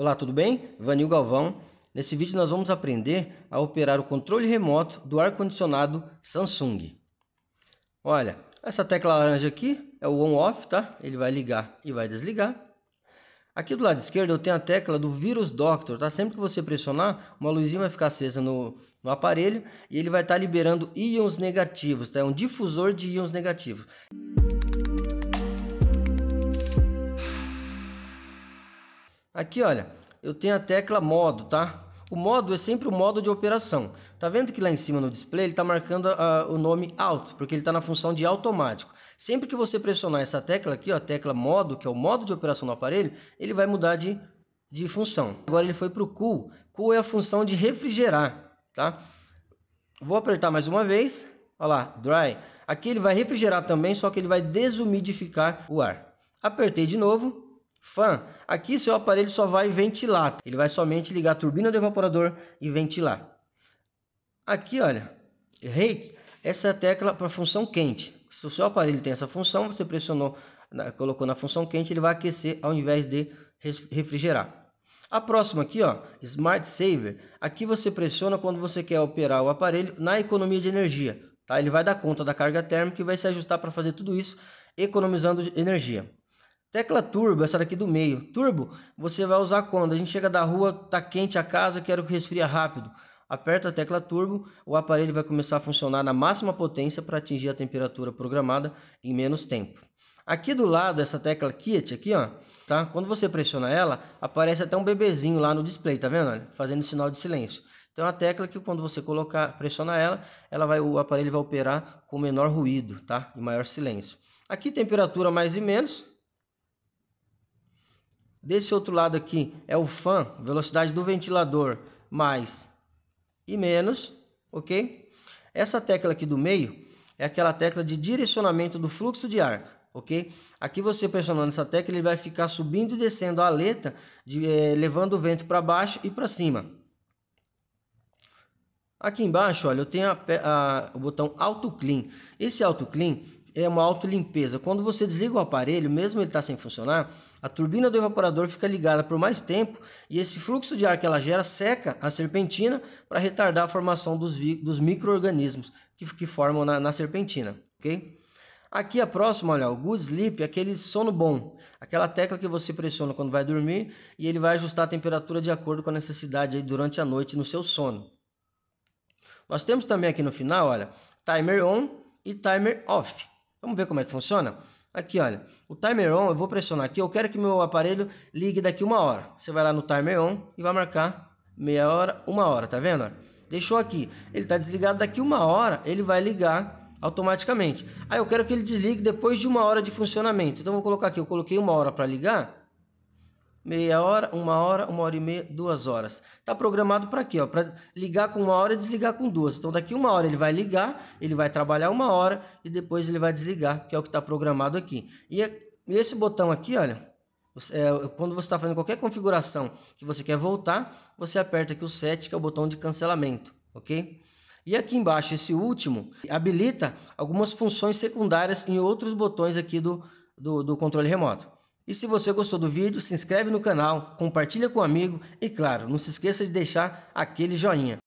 Olá, tudo bem? Vanil Galvão. Nesse vídeo nós vamos aprender a operar o controle remoto do ar-condicionado Samsung. Olha, essa tecla laranja aqui é o on-off, tá? Ele vai ligar e vai desligar. Aqui do lado esquerdo eu tenho a tecla do Virus Doctor, tá? Sempre que você pressionar, uma luzinha vai ficar acesa no, no aparelho e ele vai estar tá liberando íons negativos, tá? É um difusor de íons negativos. Aqui, olha, eu tenho a tecla modo, tá? O modo é sempre o modo de operação. Tá vendo que lá em cima no display ele está marcando ah, o nome auto, porque ele está na função de automático. Sempre que você pressionar essa tecla aqui, ó, a tecla modo, que é o modo de operação do aparelho, ele vai mudar de, de função. Agora ele foi para o cool. Cool é a função de refrigerar, tá? Vou apertar mais uma vez. Olha lá, dry. Aqui ele vai refrigerar também, só que ele vai desumidificar o ar. Apertei de novo Fan, aqui seu aparelho só vai ventilar. Ele vai somente ligar a turbina do evaporador e ventilar. Aqui, olha, reiki, essa é a tecla para função quente. Se o seu aparelho tem essa função, você pressionou, colocou na função quente, ele vai aquecer ao invés de refrigerar. A próxima aqui, ó, Smart Saver. Aqui você pressiona quando você quer operar o aparelho na economia de energia. Tá? Ele vai dar conta da carga térmica e vai se ajustar para fazer tudo isso economizando energia. Tecla turbo, essa daqui do meio. Turbo, você vai usar quando a gente chega da rua, tá quente a casa, quero que resfria rápido. Aperta a tecla turbo, o aparelho vai começar a funcionar na máxima potência para atingir a temperatura programada em menos tempo. Aqui do lado, essa tecla Kit aqui, ó, tá? Quando você pressiona ela, aparece até um bebezinho lá no display, tá vendo? Olha, fazendo sinal de silêncio. Então é uma tecla que quando você colocar, pressionar ela, ela vai, o aparelho vai operar com menor ruído, tá? E maior silêncio. Aqui temperatura mais e menos, Desse outro lado aqui é o fan, velocidade do ventilador, mais e menos, ok? Essa tecla aqui do meio é aquela tecla de direcionamento do fluxo de ar, ok? Aqui você pressionando essa tecla, ele vai ficar subindo e descendo a aleta, de, eh, levando o vento para baixo e para cima. Aqui embaixo, olha, eu tenho a, a, o botão Auto Clean. Esse Auto Clean, é uma autolimpeza. Quando você desliga o aparelho, mesmo ele estar tá sem funcionar, a turbina do evaporador fica ligada por mais tempo e esse fluxo de ar que ela gera seca a serpentina para retardar a formação dos, dos micro-organismos que, que, formam na, na, serpentina, ok? Aqui a próxima, olha, o Good Sleep é aquele sono bom, aquela tecla que você pressiona quando vai dormir e ele vai ajustar a temperatura de acordo com a necessidade aí durante a noite no seu sono. Nós temos também aqui no final, olha, timer on e timer off. Vamos ver como é que funciona? Aqui, olha, o timer on, eu vou pressionar aqui, eu quero que meu aparelho ligue daqui uma hora. Você vai lá no timer on e vai marcar meia hora, uma hora, tá vendo? Deixou aqui, ele tá desligado, daqui uma hora ele vai ligar automaticamente. Aí ah, eu quero que ele desligue depois de uma hora de funcionamento. Então eu vou colocar aqui, eu coloquei uma hora para ligar, meia hora, uma hora, uma hora e meia, duas horas. Está programado para quê? Para ligar com uma hora e desligar com duas. Então, daqui uma hora ele vai ligar, ele vai trabalhar uma hora e depois ele vai desligar, que é o que está programado aqui. É, e, esse botão aqui, olha, é, quando você está fazendo qualquer configuração que você quer voltar, você aperta aqui o set, que é o botão de cancelamento, ok? E aqui embaixo, esse último, habilita algumas funções secundárias em outros botões aqui do, do, do controle remoto. E se você gostou do vídeo, se inscreve no canal, compartilha com um amigo e claro, não se esqueça de deixar aquele joinha.